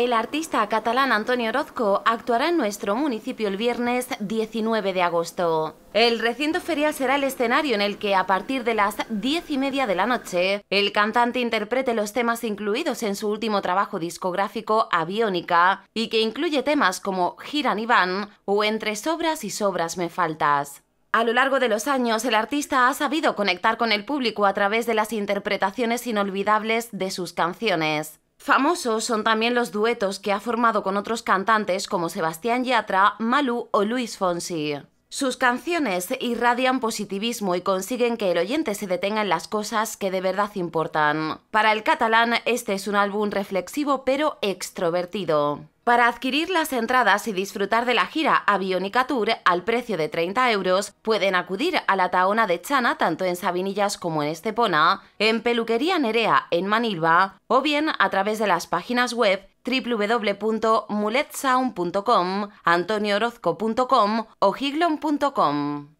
El artista catalán Antonio Orozco actuará en nuestro municipio el viernes 19 de agosto. El recinto ferial será el escenario en el que a partir de las diez y media de la noche el cantante interprete los temas incluidos en su último trabajo discográfico Aviónica y que incluye temas como Giran y Van o Entre sobras y sobras me faltas. A lo largo de los años, el artista ha sabido conectar con el público a través de las interpretaciones inolvidables de sus canciones. Famosos son también los duetos que ha formado con otros cantantes como Sebastián Yatra, Malú o Luis Fonsi. Sus canciones irradian positivismo y consiguen que el oyente se detenga en las cosas que de verdad importan. Para el catalán, este es un álbum reflexivo pero extrovertido. Para adquirir las entradas y disfrutar de la gira a Tour al precio de 30 euros, pueden acudir a la Taona de Chana tanto en Sabinillas como en Estepona, en Peluquería Nerea en Manilva, o bien a través de las páginas web www.muletsound.com, antonioorozco.com o giglon.com.